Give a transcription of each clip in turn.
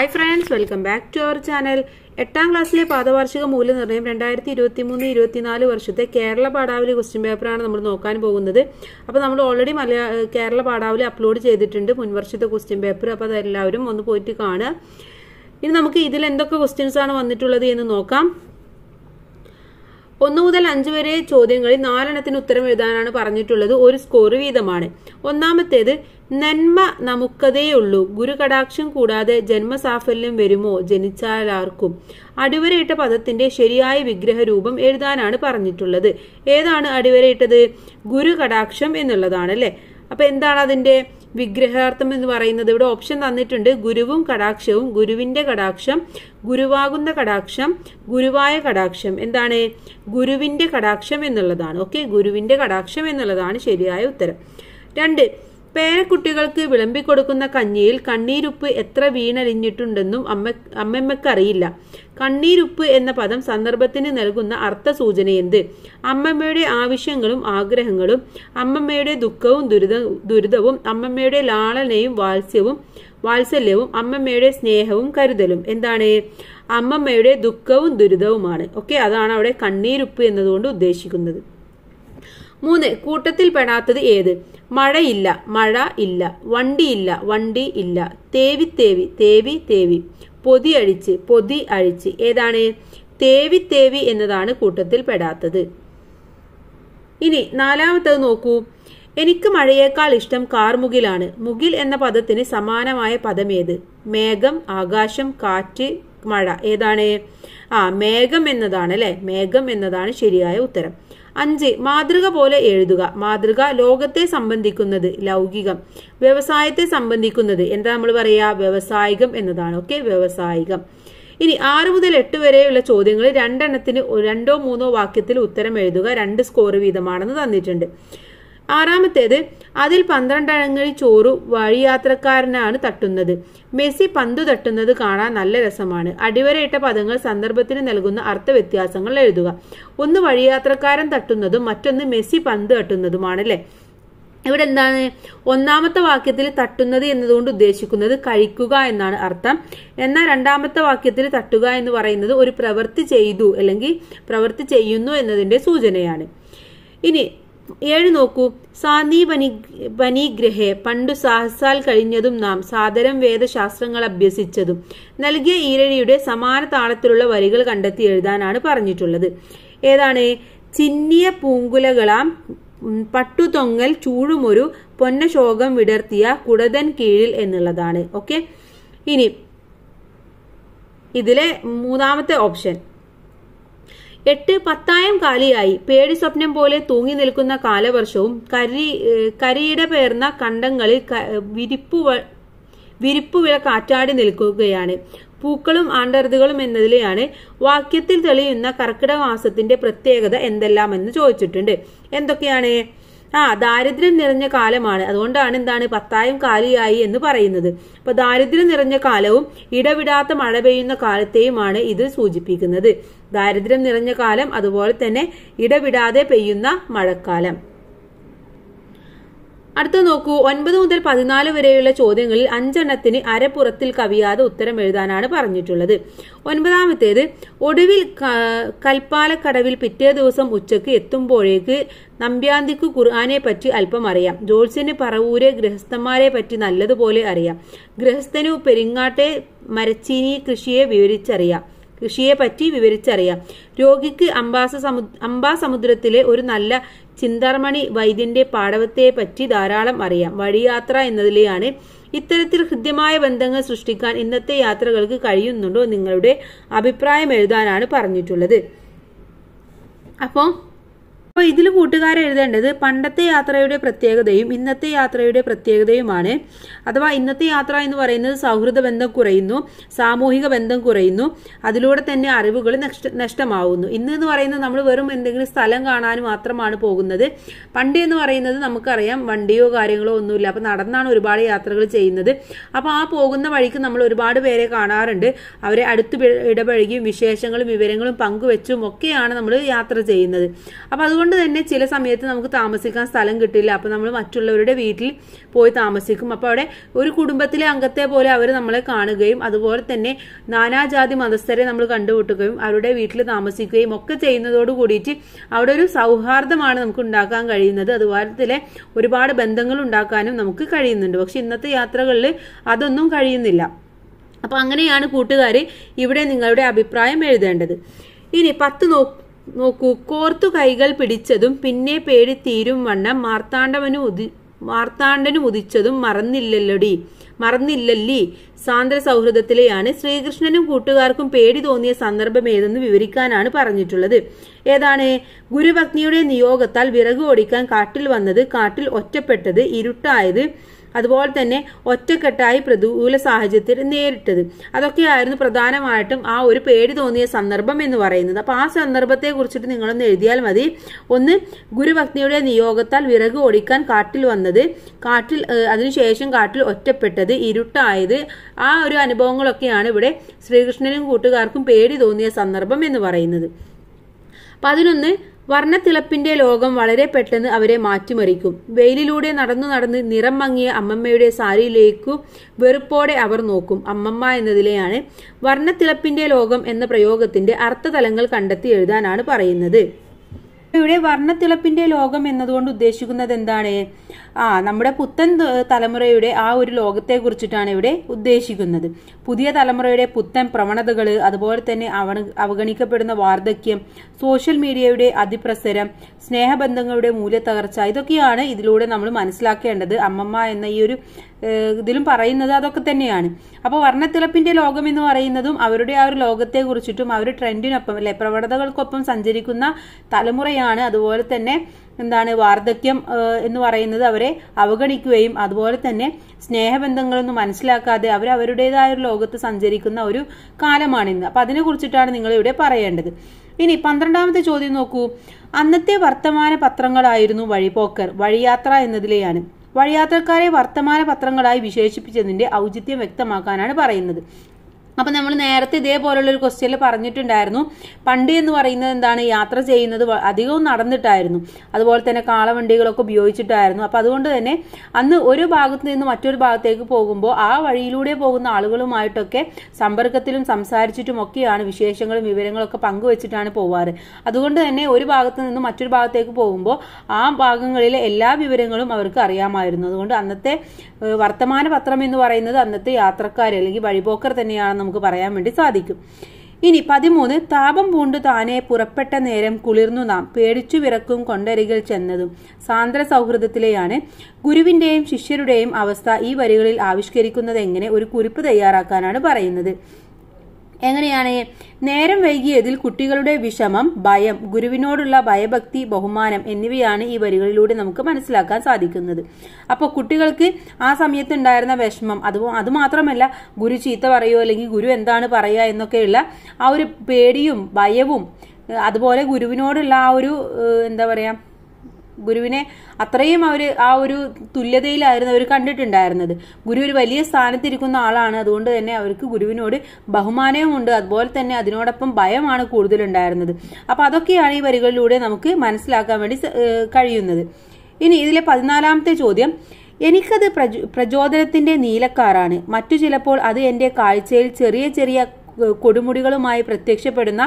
hi friends welcome back to our channel എട്ടാം ക്ലാസ്സിലെ പാദവാർഷിക മൂല്യനിർണ്ണയം രണ്ടായിരത്തി ഇരുപത്തി മൂന്ന് ഇരുപത്തിനാല് വർഷത്തെ കേരള പാഠാവലി ക്വസ്റ്റ്യൻ പേപ്പറാണ് നമ്മൾ നോക്കാൻ പോകുന്നത് അപ്പോൾ നമ്മൾ ഓൾറെഡി മലയാ കേരള പാഠാവലി അപ്ലോഡ് ചെയ്തിട്ടുണ്ട് മുൻവർഷത്തെ ക്വസ്റ്റ്യൻ പേപ്പർ അപ്പോൾ അതെല്ലാവരും ഒന്ന് പോയിട്ട് കാണുക ഇനി നമുക്ക് ഇതിൽ എന്തൊക്കെ ക്വസ്റ്റ്യൻസ് ആണ് വന്നിട്ടുള്ളത് എന്ന് നോക്കാം ഒന്നു മുതൽ അഞ്ച് വരെ ചോദ്യങ്ങളിൽ നാലെണ്ണത്തിന് ഉത്തരം എഴുതാനാണ് പറഞ്ഞിട്ടുള്ളത് ഒരു സ്കോർ വീതമാണ് ഒന്നാമത്തേത് നന്മ നമുക്കതേയുള്ളൂ ഗുരുകടാക്ഷം കൂടാതെ ജന്മസാഫല്യം വരുമോ ജനിച്ചാലാർക്കും അടിവരയിട്ട പദത്തിന്റെ ശരിയായ വിഗ്രഹരൂപം എഴുതാനാണ് പറഞ്ഞിട്ടുള്ളത് ഏതാണ് അടിവരയിട്ടത് ഗുരുകടാക്ഷം എന്നുള്ളതാണ് അല്ലെ അപ്പൊ എന്താണ് അതിന്റെ വിഗ്രഹാർത്ഥം എന്ന് പറയുന്നത് ഇവിടെ ഓപ്ഷൻ തന്നിട്ടുണ്ട് ഗുരുവും കടാക്ഷവും ഗുരുവിന്റെ കടാക്ഷം ഗുരുവാകുന്ന കടാക്ഷം ഗുരുവായ കടാക്ഷം എന്താണ് ഗുരുവിന്റെ കടാക്ഷം എന്നുള്ളതാണ് ഓക്കെ ഗുരുവിന്റെ കടാക്ഷം എന്നുള്ളതാണ് ശരിയായ ഉത്തരം രണ്ട് പേരക്കുട്ടികൾക്ക് വിളമ്പിക്കൊടുക്കുന്ന കഞ്ഞിയിൽ കണ്ണീരുപ്പ് എത്ര വീണരിഞ്ഞിട്ടുണ്ടെന്നും അമ്മ അമ്മമ്മക്കറിയില്ല കണ്ണീരുപ്പ് എന്ന പദം സന്ദർഭത്തിന് നൽകുന്ന അർത്ഥ സൂചനയെന്ത് അമ്മമ്മയുടെ ആവശ്യങ്ങളും ആഗ്രഹങ്ങളും അമ്മമ്മയുടെ ദുഃഖവും ദുരിത ദുരിതവും അമ്മമ്മയുടെ ലാളനയും വാത്സ്യവും വാത്സല്യവും അമ്മമ്മയുടെ സ്നേഹവും കരുതലും എന്താണ് അമ്മമ്മയുടെ ദുഃഖവും ദുരിതവുമാണ് ഓക്കെ അതാണ് അവിടെ കണ്ണീരുപ്പ് എന്നതുകൊണ്ട് ഉദ്ദേശിക്കുന്നത് മൂന്ന് കൂട്ടത്തിൽ പെടാത്തത് ഏത് മഴയില്ല മഴ ഇല്ല വണ്ടിയില്ല വണ്ടി ഇല്ല തേവി തേവി തേവി തേവി പൊതി അഴിച്ച് പൊതി അഴിച്ച് ഏതാണ് തേവി തേവി എന്നതാണ് കൂട്ടത്തിൽ പെടാത്തത് ഇനി നാലാമത്തത് നോക്കൂ എനിക്ക് മഴയേക്കാൾ ഇഷ്ടം കാർമുകിലാണ് മുകിൽ എന്ന പദത്തിന് സമാനമായ ഏത് മേഘം ആകാശം കാറ്റ് മഴ ഏതാണ് ആ മേഘം എന്നതാണ് അല്ലെ മേഘം എന്നതാണ് ശരിയായ ഉത്തരം അഞ്ച് മാതൃക പോലെ എഴുതുക മാതൃക ലോകത്തെ സംബന്ധിക്കുന്നത് ലൗകികം വ്യവസായത്തെ സംബന്ധിക്കുന്നത് എന്താ നമ്മൾ പറയുക വ്യവസായികം എന്നതാണ് ഓക്കെ വ്യവസായികം ഇനി ആറ് മുതൽ എട്ട് വരെയുള്ള ചോദ്യങ്ങൾ രണ്ടെണ്ണത്തിന് രണ്ടോ മൂന്നോ വാക്യത്തിൽ ഉത്തരം എഴുതുക രണ്ട് സ്കോർ വീതമാണെന്ന് തന്നിട്ടുണ്ട് ആറാമത്തേത് അതിൽ പന്ത്രണ്ടഴങ്ങൾ ചോറു വഴിയാത്രക്കാരനാണ് തട്ടുന്നത് മെസ്സി പന്തു തട്ടുന്നത് കാണാൻ നല്ല രസമാണ് അടിവരയിട്ട പദങ്ങൾ സന്ദർഭത്തിന് നൽകുന്ന അർത്ഥവ്യത്യാസങ്ങൾ എഴുതുക ഒന്ന് വഴിയാത്രക്കാരൻ തട്ടുന്നതും മറ്റൊന്ന് മെസ്സി പന്ത് തട്ടുന്നതുമാണ് അല്ലെ ഇവിടെ എന്താണ് ഒന്നാമത്തെ വാക്യത്തിൽ തട്ടുന്നത് എന്നതുകൊണ്ട് ഉദ്ദേശിക്കുന്നത് കഴിക്കുക എന്നാണ് അർത്ഥം എന്നാൽ രണ്ടാമത്തെ വാക്യത്തിൽ തട്ടുക എന്ന് പറയുന്നത് ഒരു പ്രവൃത്തി ചെയ്തു അല്ലെങ്കിൽ പ്രവൃത്തി ചെയ്യുന്നു എന്നതിന്റെ സൂചനയാണ് ഇനി ഏഴ് നോക്കൂ ബനി പനിഗ്രഹേ പണ്ടു സാഹസാൽ കഴിഞ്ഞതും നാം സാദരം വേദശാസ്ത്രങ്ങൾ അഭ്യസിച്ചതും നൽകിയ ഈരഴിയുടെ സമാന താളത്തിലുള്ള വരികൾ കണ്ടെത്തി എഴുതാനാണ് പറഞ്ഞിട്ടുള്ളത് ഏതാണ് ചിന്നിയ പൂങ്കുലകളാം പട്ടുതൊങ്ങൽ ചൂടുമൊരു പൊന്നശോകം വിടർത്തിയ കുടതൻ കീഴിൽ എന്നുള്ളതാണ് ഓക്കെ ഇനി ഇതിലെ മൂന്നാമത്തെ ഓപ്ഷൻ എട്ട് പത്തായം കാലിയായി പേടി സ്വപ്നം പോലെ തൂങ്ങി നിൽക്കുന്ന കാലവർഷവും കരി കരിയിട പേർന്ന കണ്ടങ്ങളിൽ വിരിപ്പു വിരിപ്പുവില കാറ്റാടി നിൽക്കുകയാണ് പൂക്കളും ആണ്ടർതുകളും എന്നതിലെയാണ് വാക്യത്തിൽ തെളിയുന്ന കർക്കിടക മാസത്തിന്റെ പ്രത്യേകത എന്തെല്ലാമെന്ന് ചോദിച്ചിട്ടുണ്ട് എന്തൊക്കെയാണ് ആ ദാരിദ്ര്യം നിറഞ്ഞ കാലമാണ് അതുകൊണ്ടാണ് എന്താണ് പത്തായം കാലിയായി എന്ന് പറയുന്നത് അപ്പൊ ദാരിദ്ര്യം നിറഞ്ഞ കാലവും ഇടവിടാത്ത മഴ പെയ്യുന്ന കാലത്തെയുമാണ് ഇത് സൂചിപ്പിക്കുന്നത് ദാരിദ്ര്യം നിറഞ്ഞ കാലം അതുപോലെ തന്നെ ഇടവിടാതെ പെയ്യുന്ന മഴക്കാലം അടുത്ത നോക്കൂ ഒൻപത് മുതൽ പതിനാല് വരെയുള്ള ചോദ്യങ്ങളിൽ അഞ്ചെണ്ണത്തിന് അരപ്പുറത്തിൽ കവിയാതെ ഉത്തരം എഴുതാനാണ് പറഞ്ഞിട്ടുള്ളത് ഒൻപതാമത്തേത് ഒടുവിൽ കൽപ്പാലക്കടവിൽ പിറ്റേ ദിവസം ഉച്ചയ്ക്ക് എത്തുമ്പോഴേക്ക് നമ്പ്യാന്തിക്ക് ഖുർആാനെ പറ്റി അല്പം അറിയാം ജോത്സ്യന് പറവൂരെ ഗൃഹസ്ഥന്മാരെ പറ്റി നല്ലതുപോലെ അറിയാം ഗൃഹസ്ഥനു പെരിങ്ങാട്ടെ മരച്ചീനി കൃഷിയെ വിവരിച്ചറിയാം കൃഷിയെ പറ്റി വിവരിച്ചറിയാം രോഗിക്ക് അംബാസ സമു അംബാസമുദ്രത്തിലെ ഒരു നല്ല ചിന്താർമണി വൈദ്യന്റെ പാടവത്തെപ്പറ്റി ധാരാളം അറിയാം വഴിയാത്ര എന്നതിലെയാണ് ഇത്തരത്തിൽ ഹൃദ്യമായ ബന്ധങ്ങൾ സൃഷ്ടിക്കാൻ ഇന്നത്തെ യാത്രകൾക്ക് കഴിയുന്നുണ്ടോ നിങ്ങളുടെ അഭിപ്രായം എഴുതാനാണ് പറഞ്ഞിട്ടുള്ളത് അപ്പോൾ അപ്പോൾ ഇതിൽ എഴുതേണ്ടത് പണ്ടത്തെ യാത്രയുടെ പ്രത്യേകതയും ഇന്നത്തെ യാത്രയുടെ പ്രത്യേകതയുമാണ് അഥവാ ഇന്നത്തെ യാത്ര എന്ന് പറയുന്നത് സൗഹൃദ ബന്ധം കുറയുന്നു സാമൂഹിക ബന്ധം കുറയുന്നു അതിലൂടെ തന്നെ അറിവുകൾ നഷ്ടമാവുന്നു ഇന്ന് എന്ന് പറയുന്നത് നമ്മൾ വെറും എന്തെങ്കിലും സ്ഥലം കാണാൻ മാത്രമാണ് പോകുന്നത് പണ്ട് എന്ന് പറയുന്നത് നമുക്കറിയാം വണ്ടിയോ കാര്യങ്ങളോ ഒന്നുമില്ല അപ്പൊ നടന്നാണ് ഒരുപാട് യാത്രകൾ ചെയ്യുന്നത് അപ്പോൾ ആ പോകുന്ന വഴിക്ക് നമ്മൾ ഒരുപാട് പേരെ കാണാറുണ്ട് അവരെ അടുത്ത് ഇടപഴകിയും വിശേഷങ്ങളും വിവരങ്ങളും പങ്കുവെച്ചും ഒക്കെയാണ് നമ്മൾ യാത്ര ചെയ്യുന്നത് അപ്പോൾ അതുകൊണ്ട് തന്നെ ചില സമയത്ത് നമുക്ക് താമസിക്കാൻ സ്ഥലം കിട്ടില്ല അപ്പോൾ നമ്മൾ മറ്റുള്ളവരുടെ വീട്ടിൽ പോയി താമസിക്കും അപ്പോൾ അവിടെ ഒരു കുടുംബത്തിലെ അംഗത്തെ പോലെ അവർ നമ്മളെ കാണുകയും അതുപോലെ തന്നെ നാനാജാതി മതസ്ഥരെ നമ്മൾ കണ്ടുമുട്ടുകയും അവരുടെ വീട്ടിൽ താമസിക്കുകയും ഒക്കെ ചെയ്യുന്നതോട് കൂടിയിട്ട് അവിടെ ഒരു സൗഹാർദ്ദമാണ് നമുക്ക് ഉണ്ടാക്കാൻ കഴിയുന്നത് അതുപോലെ ഒരുപാട് ബന്ധങ്ങൾ ഉണ്ടാക്കാനും നമുക്ക് കഴിയുന്നുണ്ട് പക്ഷെ ഇന്നത്തെ യാത്രകളിൽ അതൊന്നും കഴിയുന്നില്ല അപ്പം അങ്ങനെയാണ് കൂട്ടുകാർ ഇവിടെ നിങ്ങളുടെ അഭിപ്രായം എഴുതേണ്ടത് ഇനി പത്ത് നോ നോക്കൂ കോർത്തു കൈകൾ പിടിച്ചതും പിന്നെ തീരും വണ്ണം മാർത്താണ്ഡവന് ഉദി മാർത്താണ്ഡന് ഉദിച്ചതും മറന്നില്ലല്ലോടി മറന്നില്ലല്ലി സാന്ദ്ര സൗഹൃദത്തിലെയാണ് ശ്രീകൃഷ്ണനും കൂട്ടുകാർക്കും പേടി തോന്നിയ സന്ദർഭം ഏതെന്ന് വിവരിക്കാനാണ് പറഞ്ഞിട്ടുള്ളത് ഏതാണ് ഗുരുഭക്തിയുടെ നിയോഗത്താൽ വിറക് ഓടിക്കാൻ കാട്ടിൽ വന്നത് കാട്ടിൽ ഒറ്റപ്പെട്ടത് ഇരുട്ടായത് അതുപോലെ തന്നെ ഒറ്റക്കെട്ടായി പ്രതികൂല സാഹചര്യത്തിൽ നേരിട്ടത് അതൊക്കെയായിരുന്നു പ്രധാനമായിട്ടും ആ ഒരു പേടി തോന്നിയ സന്ദർഭം എന്ന് പറയുന്നത് അപ്പോൾ ആ സന്ദർഭത്തെ കുറിച്ചിട്ട് നിങ്ങളൊന്ന് എഴുതിയാൽ മതി ഒന്ന് ഗുരുഭക്തിയുടെ നിയോഗത്താൽ വിറക് ഓടിക്കാൻ കാട്ടിൽ വന്നത് കാട്ടിൽ അതിനുശേഷം കാട്ടിൽ ഒറ്റപ്പെട്ടത് ഇരുട്ടായത് ആ ഒരു അനുഭവങ്ങളൊക്കെയാണ് ഇവിടെ ശ്രീകൃഷ്ണനും കൂട്ടുകാർക്കും പേടി തോന്നിയ സന്ദർഭം എന്ന് പറയുന്നത് അതിനൊന്ന് വർണ്ണത്തിളപ്പിന്റെ ലോകം വളരെ പെട്ടെന്ന് അവരെ മാറ്റിമറിക്കും വെയിലിലൂടെ നടന്നു നടന്ന് നിറം മങ്ങിയ അമ്മമ്മയുടെ സാരിയിലേക്കു വെറുപ്പോടെ അവർ നോക്കും അമ്മമ്മ എന്നതിലെയാണ് വർണ്ണത്തിളപ്പിന്റെ ലോകം എന്ന പ്രയോഗത്തിന്റെ അർത്ഥതലങ്ങൾ കണ്ടെത്തി എഴുതാനാണ് പറയുന്നത് ഇവിടെ വർണ്ണത്തിളപ്പിന്റെ ലോകം എന്നതുകൊണ്ട് ഉദ്ദേശിക്കുന്നത് എന്താണ് ആ നമ്മുടെ പുത്തൻ തലമുറയുടെ ആ ഒരു ലോകത്തെ കുറിച്ചിട്ടാണ് ഇവിടെ ഉദ്ദേശിക്കുന്നത് പുതിയ തലമുറയുടെ പുത്തൻ പ്രവണതകൾ അതുപോലെ തന്നെ അവഗണിക്കപ്പെടുന്ന വാർദ്ധക്യം സോഷ്യൽ മീഡിയയുടെ അതിപ്രസരം സ്നേഹബന്ധങ്ങളുടെ മൂല്യത്തകർച്ച ഇതൊക്കെയാണ് ഇതിലൂടെ നമ്മൾ മനസ്സിലാക്കേണ്ടത് അമ്മമ്മ എന്ന ഈ ഒരു ഇതിലും പറയുന്നത് അതൊക്കെ തന്നെയാണ് അപ്പോൾ വർണ്ണത്തിളപ്പിന്റെ ലോകം എന്ന് പറയുന്നതും അവരുടെ ആ ഒരു ലോകത്തെ കുറിച്ചിട്ടും അവർ ട്രെൻഡിനൊപ്പം അല്ലെ പ്രവണതകൾക്കൊപ്പം സഞ്ചരിക്കുന്ന തലമുറയാണ് അതുപോലെ തന്നെ എന്താണ് വാർദ്ധക്യം എന്ന് പറയുന്നത് അവരെ അവഗണിക്കുകയും അതുപോലെ തന്നെ സ്നേഹബന്ധങ്ങളൊന്നും മനസ്സിലാക്കാതെ അവർ അവരുടേതായ ഒരു ലോകത്ത് സഞ്ചരിക്കുന്ന ഒരു കാലമാണിന്ന് കുറിച്ചിട്ടാണ് നിങ്ങൾ ഇവിടെ പറയേണ്ടത് ഇനി പന്ത്രണ്ടാമത്തെ ചോദ്യം നോക്കൂ അന്നത്തെ വർത്തമാന പത്രങ്ങളായിരുന്നു വഴിപോക്കർ വഴിയാത്ര എന്നതിലെയാണ് വഴിയാത്രക്കാരെ വർത്തമാന പത്രങ്ങളായി വിശേഷിപ്പിച്ചതിന്റെ ഔചിത്യം വ്യക്തമാക്കാനാണ് പറയുന്നത് അപ്പം നമ്മൾ നേരത്തെ ഇതേപോലുള്ളൊരു ഒരു ക്വസ്റ്റ്യനിൽ പറഞ്ഞിട്ടുണ്ടായിരുന്നു പണ്ട് എന്ന് പറയുന്നത് എന്താണ് യാത്ര ചെയ്യുന്നത് അധികവും നടന്നിട്ടായിരുന്നു അതുപോലെ തന്നെ കാളവണ്ടികളൊക്കെ ഉപയോഗിച്ചിട്ടായിരുന്നു അപ്പം അതുകൊണ്ട് തന്നെ അന്ന് ഒരു ഭാഗത്ത് നിന്ന് മറ്റൊരു ഭാഗത്തേക്ക് പോകുമ്പോൾ ആ വഴിയിലൂടെ പോകുന്ന ആളുകളുമായിട്ടൊക്കെ സമ്പർക്കത്തിലും സംസാരിച്ചിട്ടും ഒക്കെയാണ് വിശേഷങ്ങളും വിവരങ്ങളൊക്കെ പങ്കുവച്ചിട്ടാണ് പോവാറ് അതുകൊണ്ട് തന്നെ ഒരു ഭാഗത്ത് നിന്ന് മറ്റൊരു ഭാഗത്തേക്ക് പോകുമ്പോൾ ആ ഭാഗങ്ങളിലെ എല്ലാ വിവരങ്ങളും അവർക്ക് അറിയാമായിരുന്നു അതുകൊണ്ട് അന്നത്തെ വർത്തമാന പത്രം എന്ന് പറയുന്നത് അന്നത്തെ യാത്രക്കാർ അല്ലെങ്കിൽ വഴിപോക്കർ തന്നെയാണ് നമുക്ക് പറയാൻ വേണ്ടി സാധിക്കും ഇനി പതിമൂന്ന് താപം പൂണ്ടു താനെ പുറപ്പെട്ട നേരം കുളിർന്നു നാം പേടിച്ചു വിറക്കും കൊണ്ടരികിൽ ചെന്നതും സാന്ദ്ര സൗഹൃദത്തിലെയാണ് ഗുരുവിന്റെയും ശിഷ്യരുടെയും അവസ്ഥ ഈ വരികളിൽ ആവിഷ്കരിക്കുന്നത് എങ്ങനെ ഒരു കുറിപ്പ് തയ്യാറാക്കാനാണ് പറയുന്നത് എങ്ങനെയാണ് നേരം വൈകിയതിൽ കുട്ടികളുടെ വിഷമം ഭയം ഗുരുവിനോടുള്ള ഭയഭക്തി ബഹുമാനം എന്നിവയാണ് ഈ വരികളിലൂടെ നമുക്ക് മനസ്സിലാക്കാൻ സാധിക്കുന്നത് അപ്പോൾ കുട്ടികൾക്ക് ആ സമയത്ത് ഉണ്ടായിരുന്ന വിഷമം അത് അതുമാത്രമല്ല ഗുരു ചീത്ത പറയുമോ അല്ലെങ്കിൽ ഗുരു എന്താണ് പറയുക എന്നൊക്കെയുള്ള ആ ഒരു പേടിയും ഭയവും അതുപോലെ ഗുരുവിനോടുള്ള ആ ഒരു എന്താ പറയുക ഗുരുവിനെ അത്രയും അവർ ആ ഒരു തുല്യതയിലായിരുന്നു അവർ കണ്ടിട്ടുണ്ടായിരുന്നത് ഗുരു ഒരു വലിയ സ്ഥാനത്തിരിക്കുന്ന ആളാണ് അതുകൊണ്ട് തന്നെ അവർക്ക് ഗുരുവിനോട് ബഹുമാനവും ഉണ്ട് അതുപോലെ തന്നെ അതിനോടൊപ്പം ഭയമാണ് കൂടുതലുണ്ടായിരുന്നത് അപ്പോൾ അതൊക്കെയാണ് ഈ വരികളിലൂടെ നമുക്ക് മനസ്സിലാക്കാൻ വേണ്ടി കഴിയുന്നത് ഇനി ഇതിലെ പതിനാലാമത്തെ ചോദ്യം എനിക്കത് പ്രചോദനത്തിന്റെ നീലക്കാരാണ് മറ്റു ചിലപ്പോൾ അത് എൻ്റെ കാഴ്ചയിൽ ചെറിയ ചെറിയ കൊടുമുടികളുമായി പ്രത്യക്ഷപ്പെടുന്ന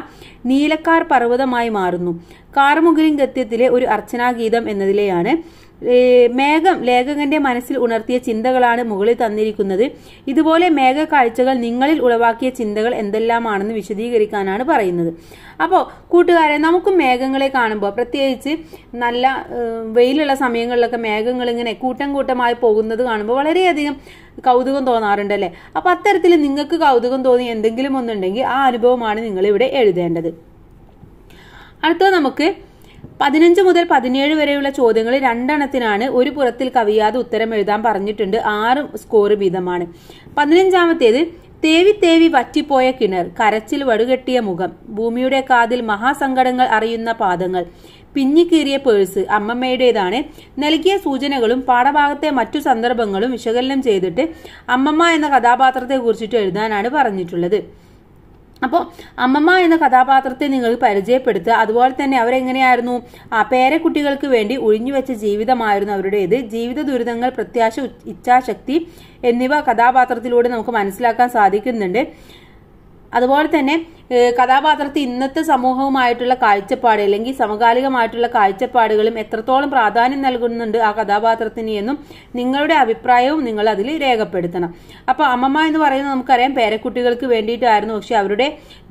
നീലക്കാർ പർവ്വതമായി മാറുന്നു കാർമുകിലും ഗത്യത്തിലെ ഒരു അർച്ചനാഗീതം എന്നതിലെയാണ് മേഘം ലേഖകന്റെ മനസ്സിൽ ഉണർത്തിയ ചിന്തകളാണ് മുകളിൽ തന്നിരിക്കുന്നത് ഇതുപോലെ മേഘ കാഴ്ചകൾ നിങ്ങളിൽ ഉളവാക്കിയ ചിന്തകൾ എന്തെല്ലാമാണെന്ന് വിശദീകരിക്കാനാണ് പറയുന്നത് അപ്പോൾ കൂട്ടുകാരെ നമുക്ക് മേഘങ്ങളെ കാണുമ്പോൾ പ്രത്യേകിച്ച് നല്ല വെയിലുള്ള സമയങ്ങളിലൊക്കെ മേഘങ്ങൾ ഇങ്ങനെ കൂട്ടം കൂട്ടമായി പോകുന്നത് കാണുമ്പോൾ വളരെയധികം കൗതുകം തോന്നാറുണ്ടല്ലേ അപ്പൊ അത്തരത്തിൽ നിങ്ങൾക്ക് കൗതുകം തോന്നി എന്തെങ്കിലും ഒന്നുണ്ടെങ്കിൽ ആ അനുഭവമാണ് നിങ്ങൾ ഇവിടെ എഴുതേണ്ടത് അടുത്ത നമുക്ക് പതിനഞ്ച് മുതൽ പതിനേഴ് വരെയുള്ള ചോദ്യങ്ങൾ രണ്ടെണ്ണത്തിനാണ് ഒരു പുറത്തിൽ കവിയാതെ ഉത്തരം എഴുതാൻ പറഞ്ഞിട്ടുണ്ട് ആറ് സ്കോർ വീതമാണ് പതിനഞ്ചാമത്തേത് തേവി തേവി വറ്റിപ്പോയ കിണർ കരച്ചിൽ വടുകെട്ടിയ മുഖം ഭൂമിയുടെ കാതിൽ മഹാസങ്കടങ്ങൾ അറിയുന്ന പാദങ്ങൾ പിഞ്ഞിക്കീറിയ പേഴ്സ് അമ്മമ്മയുടേതാണ് നൽകിയ സൂചനകളും പാഠഭാഗത്തെ മറ്റു സന്ദർഭങ്ങളും വിശകലനം ചെയ്തിട്ട് അമ്മമ്മ എന്ന കഥാപാത്രത്തെ കുറിച്ചിട്ട് എഴുതാനാണ് പറഞ്ഞിട്ടുള്ളത് അപ്പോൾ അമ്മമ്മ എന്ന കഥാപാത്രത്തെ നിങ്ങൾ പരിചയപ്പെടുത്തുക അതുപോലെ തന്നെ അവരെങ്ങനെയായിരുന്നു ആ പേരക്കുട്ടികൾക്ക് വേണ്ടി ഒഴിഞ്ഞുവെച്ച ജീവിതമായിരുന്നു അവരുടേത് ജീവിത ദുരിതങ്ങൾ പ്രത്യാശ ഇച്ഛാശക്തി എന്നിവ കഥാപാത്രത്തിലൂടെ നമുക്ക് മനസ്സിലാക്കാൻ സാധിക്കുന്നുണ്ട് അതുപോലെ തന്നെ കഥാപാത്രത്തെ ഇന്നത്തെ സമൂഹവുമായിട്ടുള്ള കാഴ്ചപ്പാട് അല്ലെങ്കിൽ സമകാലികമായിട്ടുള്ള കാഴ്ചപ്പാടുകളും എത്രത്തോളം പ്രാധാന്യം നൽകുന്നുണ്ട് ആ കഥാപാത്രത്തിന് എന്നും നിങ്ങളുടെ അഭിപ്രായവും നിങ്ങൾ അതിൽ രേഖപ്പെടുത്തണം അപ്പോൾ അമ്മമ്മ എന്ന് പറയുന്നത് നമുക്കറിയാം പേരക്കുട്ടികൾക്ക് വേണ്ടിയിട്ടായിരുന്നു പക്ഷെ അവരുടെ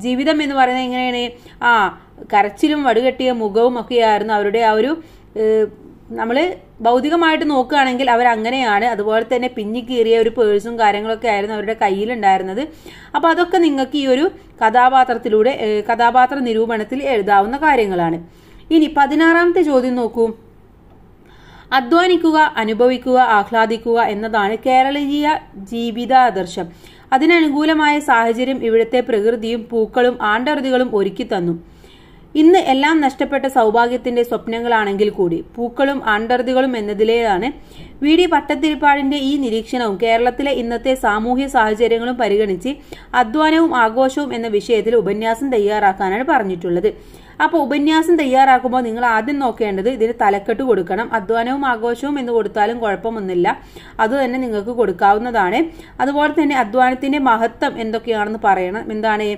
ജീവിതം എന്ന് പറയുന്നത് എങ്ങനെയാണ് ആ കരച്ചിലും വടുകെട്ടിയ മുഖവും ഒക്കെയായിരുന്നു അവരുടെ ആ ഒരു നമ്മൾ ഭൗതികമായിട്ട് നോക്കുകയാണെങ്കിൽ അവർ അങ്ങനെയാണ് അതുപോലെ തന്നെ പിഞ്ഞിക്കീറിയ ഒരു പേഴ്സും കാര്യങ്ങളൊക്കെ ആയിരുന്നു അവരുടെ കയ്യിലുണ്ടായിരുന്നത് അപ്പോൾ അതൊക്കെ നിങ്ങൾക്ക് ഈ ഒരു കഥാപാത്രത്തിലൂടെ കഥാപാത്ര നിരൂപണത്തിൽ എഴുതാവുന്ന കാര്യങ്ങളാണ് ഇനി പതിനാറാമത്തെ ചോദ്യം നോക്കൂ അധ്വാനിക്കുക അനുഭവിക്കുക ആഹ്ലാദിക്കുക എന്നതാണ് കേരളീയ ജീവിതാദർശം അതിനനുകൂലമായ സാഹചര്യം ഇവിടുത്തെ പ്രകൃതിയും പൂക്കളും ആണ്ടറുതികളും ഒരുക്കി തന്നു ഇന്ന് എല്ലാം നഷ്ടപ്പെട്ട സൗഭാഗ്യത്തിന്റെ സ്വപ്നങ്ങളാണെങ്കിൽ കൂടി പൂക്കളും ആണ്ടർതികളും എന്നതിലേതാണ് വി ഡി പട്ടത്തിരിപ്പാടിന്റെ ഈ നിരീക്ഷണവും കേരളത്തിലെ ഇന്നത്തെ സാമൂഹ്യ സാഹചര്യങ്ങളും പരിഗണിച്ച് അധ്വാനവും ആഘോഷവും എന്ന വിഷയത്തിൽ ഉപന്യാസം തയ്യാറാക്കാനാണ് പറഞ്ഞിട്ടുള്ളത് അപ്പോൾ ഉപന്യാസം തയ്യാറാക്കുമ്പോൾ നിങ്ങൾ ആദ്യം നോക്കേണ്ടത് ഇതിന് തലക്കെട്ട് കൊടുക്കണം അധ്വാനവും ആഘോഷവും എന്ന് കൊടുത്താലും കുഴപ്പമൊന്നുമില്ല അത് തന്നെ നിങ്ങൾക്ക് കൊടുക്കാവുന്നതാണ് അതുപോലെ തന്നെ അധ്വാനത്തിന്റെ മഹത്വം എന്തൊക്കെയാണെന്ന് പറയണം എന്താണ്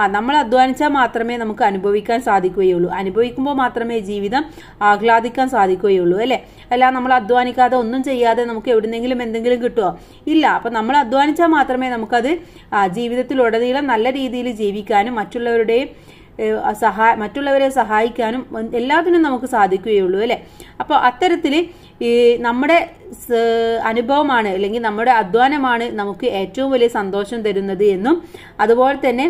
ആ നമ്മൾ അധ്വാനിച്ചാൽ മാത്രമേ നമുക്ക് അനുഭവിക്കാൻ സാധിക്കുകയുള്ളൂ അനുഭവിക്കുമ്പോൾ മാത്രമേ ജീവിതം ആഹ്ലാദിക്കാൻ സാധിക്കുകയുള്ളൂ അല്ലേ അല്ല നമ്മൾ അധ്വാനിക്കാതെ ഒന്നും ചെയ്യാതെ നമുക്ക് എവിടുന്നെങ്കിലും എന്തെങ്കിലും കിട്ടുമോ ഇല്ല അപ്പൊ നമ്മൾ അധ്വാനിച്ചാൽ മാത്രമേ നമുക്കത് ജീവിതത്തിലുടനീളം നല്ല രീതിയിൽ ജീവിക്കാനും മറ്റുള്ളവരുടെയും സഹായ മറ്റുള്ളവരെ സഹായിക്കാനും എല്ലാത്തിനും നമുക്ക് സാധിക്കുകയുള്ളൂ അല്ലേ അപ്പോൾ അത്തരത്തിൽ ഈ നമ്മുടെ അനുഭവമാണ് അല്ലെങ്കിൽ നമ്മുടെ അധ്വാനമാണ് നമുക്ക് ഏറ്റവും വലിയ സന്തോഷം തരുന്നത് എന്നും അതുപോലെ തന്നെ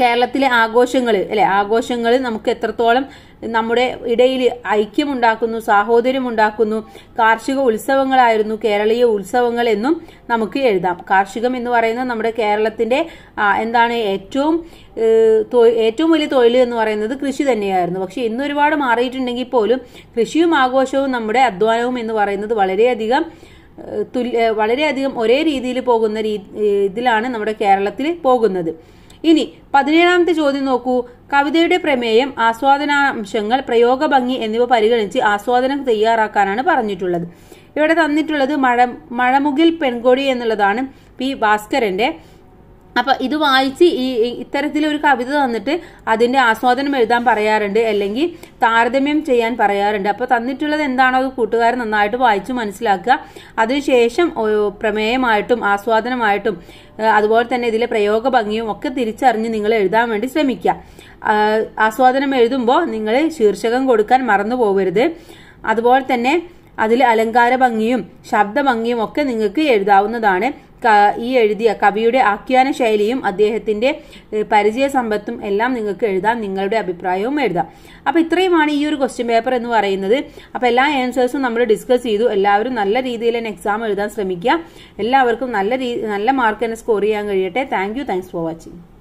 കേരളത്തിലെ ആഘോഷങ്ങൾ അല്ലെ ആഘോഷങ്ങൾ നമുക്ക് എത്രത്തോളം നമ്മുടെ ഇടയിൽ ഐക്യമുണ്ടാക്കുന്നു സാഹോദര്യമുണ്ടാക്കുന്നു കാർഷിക ഉത്സവങ്ങളായിരുന്നു കേരളീയ ഉത്സവങ്ങൾ എന്നും നമുക്ക് എഴുതാം കാർഷികം എന്ന് പറയുന്നത് നമ്മുടെ കേരളത്തിന്റെ എന്താണ് ഏറ്റവും ഏറ്റവും വലിയ തൊഴിൽ എന്ന് പറയുന്നത് കൃഷി തന്നെയായിരുന്നു പക്ഷെ ഇന്ന് ഒരുപാട് മാറിയിട്ടുണ്ടെങ്കിൽ പോലും കൃഷിയും ആഘോഷവും നമ്മുടെ അധ്വാനവും എന്ന് പറയുന്നത് വളരെയധികം തുല്യ വളരെയധികം ഒരേ രീതിയിൽ പോകുന്ന രീതിയിലാണ് നമ്മുടെ കേരളത്തിൽ പോകുന്നത് ഇനി പതിനേഴാമത്തെ ചോദ്യം നോക്കൂ കവിതയുടെ പ്രമേയം ആസ്വാദനാംശങ്ങൾ പ്രയോഗഭംഗി എന്നിവ പരിഗണിച്ച് ആസ്വാദനം തയ്യാറാക്കാനാണ് പറഞ്ഞിട്ടുള്ളത് ഇവിടെ തന്നിട്ടുള്ളത് മഴ മഴമുകിൽ പെൺകൊടി എന്നുള്ളതാണ് പി ഭാസ്കരന്റെ അപ്പൊ ഇത് വായിച്ച് ഈ ഇത്തരത്തിലൊരു കവിത തന്നിട്ട് അതിന്റെ ആസ്വാദനം എഴുതാൻ പറയാറുണ്ട് അല്ലെങ്കിൽ താരതമ്യം ചെയ്യാൻ പറയാറുണ്ട് അപ്പൊ തന്നിട്ടുള്ളത് എന്താണോ അത് കൂട്ടുകാരൻ നന്നായിട്ട് വായിച്ചു മനസ്സിലാക്കുക അതിനുശേഷം പ്രമേയമായിട്ടും ആസ്വാദനമായിട്ടും അതുപോലെ തന്നെ ഇതിലെ പ്രയോഗ ഭംഗിയും ഒക്കെ തിരിച്ചറിഞ്ഞ് നിങ്ങൾ എഴുതാൻ വേണ്ടി ശ്രമിക്കുക ആസ്വാദനം എഴുതുമ്പോൾ നിങ്ങൾ ശീർഷകം കൊടുക്കാൻ മറന്നു പോകരുത് അതുപോലെ തന്നെ അതിൽ അലങ്കാര ഭംഗിയും ശബ്ദ ഭംഗിയും ഒക്കെ നിങ്ങൾക്ക് എഴുതാവുന്നതാണ് ഈ എഴുതിയ കവിയുടെ ആഖ്യാന ശൈലിയും അദ്ദേഹത്തിന്റെ പരിചയ സമ്പത്തും എല്ലാം നിങ്ങൾക്ക് എഴുതാം നിങ്ങളുടെ അഭിപ്രായവും എഴുതാം അപ്പോൾ ഇത്രയുമാണ് ഈ ഒരു ക്വസ്റ്റ്യൻ പേപ്പർ എന്ന് പറയുന്നത് അപ്പോൾ എല്ലാ ആൻസേഴ്സും നമ്മൾ ഡിസ്കസ് ചെയ്തു എല്ലാവരും നല്ല രീതിയിൽ തന്നെ എക്സാം എഴുതാൻ ശ്രമിക്കുക എല്ലാവർക്കും നല്ല രീതി നല്ല മാർക്ക് തന്നെ സ്കോർ ചെയ്യാൻ കഴിയട്ടെ thank you thanks for watching